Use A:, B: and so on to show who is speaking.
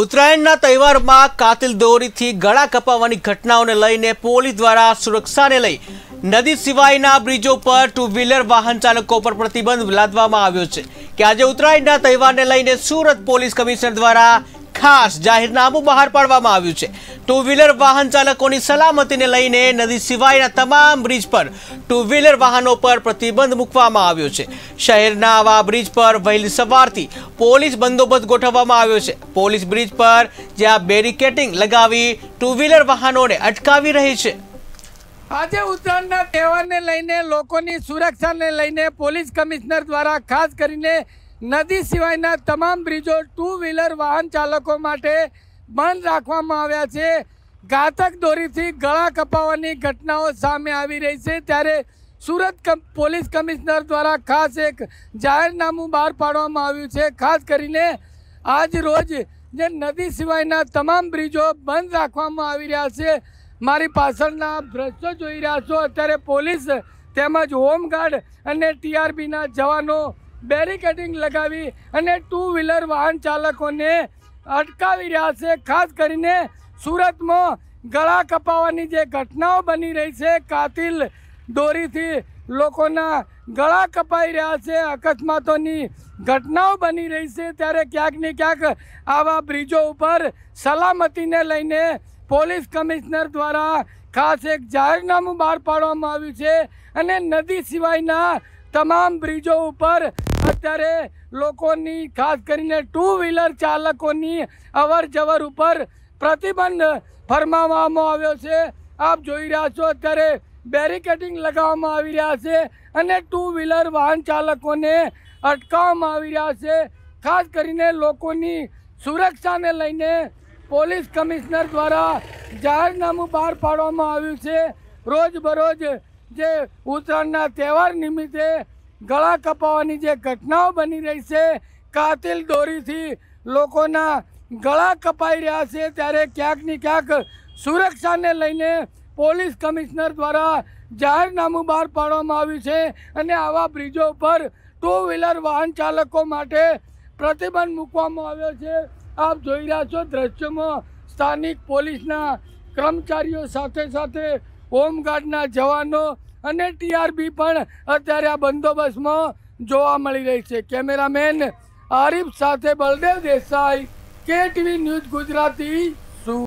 A: ઉત્તરાયણના તહેવારમાં કાતિલ દોરીથી ગળા કપાવવાની ઘટનાઓને લઈને પોલીસ દ્વારા સુરક્ષાને લઈ નદી સિવાયના બ્રિજો પર ટુ વ્હીલર વાહન ચાલકો પર પ્રતિબંધ લાદવામાં આવ્યો છે કે આજે ઉત્તરાયણના તહેવારને લઈને સુરત પોલીસ કમિશનર દ્વારા ખાસ જાહેરનામું બહાર પાડવામાં આવ્યું છે ટુ વ્હીલર વાહન ચાલકોની સલામતીને લઈને નદી સિવાયના તમામ બ્રિજ પર ટુ વ્હીલર વાહનો પર પ્રતિબંધ મૂકવામાં આવ્યો છે શહેરના આવા બ્રિજ પર વહેલી સવારથી પોલીસ બંદોબસ્ત ગોઠવવામાં આવ્યો છે પોલીસ બ્રિજ પર જ્યાં બેરિકેટિંગ લગાવી ટુ વ્હીલર વાહનોને અટકાવી રહી છે
B: આજે ઉત્તરાયણના તહેવારને લઈને લોકોની સુરક્ષાને લઈને પોલીસ કમિશનર દ્વારા ખાસ કરીને નદી સિવાયના તમામ બ્રિજો ટુ વ્હીલર વાહન ચાલકો માટે બંધ રાખવામાં આવ્યા છે ઘાતક દોરીથી ગળા કપાવવાની ઘટનાઓ સામે આવી રહી છે ત્યારે સુરત પોલીસ કમિશનર દ્વારા ખાસ એક જાહેરનામું બહાર પાડવામાં આવ્યું છે ખાસ કરીને આજ રોજ જે નદી સિવાયના તમામ બ્રિજો બંધ રાખવામાં આવી રહ્યા છે મારી પાછળના દ્રશ્યો જોઈ રહ્યા છો અત્યારે પોલીસ તેમજ હોમગાર્ડ અને ટીઆરબીના જવાનો બેરિકેડિંગ લગાવી અને ટુ વ્હીલર વાહન ચાલકોને અટકાવી રહ્યા છે ખાસ કરીને સુરતમાં ગળા કપાવવાની જે ઘટનાઓ બની રહી છે કાતિલ દોરીથી લોકોના ગળા કપાઈ રહ્યા છે અકસ્માતોની ઘટનાઓ બની રહી છે ત્યારે ક્યાંક ને ક્યાંક આવા બ્રિજો ઉપર સલામતીને લઈને પોલીસ કમિશનર દ્વારા ખાસ એક જાહેરનામું બહાર પાડવામાં આવ્યું છે અને નદી સિવાયના તમામ બ્રિજો ઉપર અત્યારે લોકોની ખાસ કરીને ટુ વ્હીલર ચાલકોની અવર જવર ઉપર પ્રતિબંધ ફરમાવવામાં આવ્યો છે આપ જોઈ રહ્યા છો અત્યારે બેરિકેડિંગ લગાવવામાં આવી રહ્યા છે અને ટુ વ્હીલર વાહન ચાલકોને અટકાવવામાં આવી રહ્યા છે ખાસ કરીને લોકોની સુરક્ષાને લઈને પોલીસ કમિશનર દ્વારા જાહેરનામું બહાર પાડવામાં આવ્યું છે રોજબરોજ જે ઉત્તરાયણના તહેવાર નિમિત્તે ગળા કપાવવાની જે ઘટનાઓ બની રહી છે કાતિલ દોરીથી લોકોના ગળા કપાઈ રહ્યા છે ત્યારે ક્યાંકની ક્યાંક સુરક્ષાને લઈને પોલીસ કમિશનર દ્વારા જાહેરનામું બહાર પાડવામાં આવ્યું છે અને આવા બ્રિજો ઉપર ટુ વ્હીલર વાહન ચાલકો માટે પ્રતિબંધ મૂકવામાં આવ્યો છે આપ જોઈ રહ્યા છો દ્રશ્યમાં સ્થાનિક પોલીસના કર્મચારીઓ સાથે સાથે હોમગાર્ડના જવાનો અને ટીઆરબી પણ અત્યારે આ બંદોબસ્તમાં જોવા મળી રહી છે કેમેરામેન આરીફ સાથે બલદેવ દેસાઈ કેટીવી ન્યૂઝ ગુજરાતી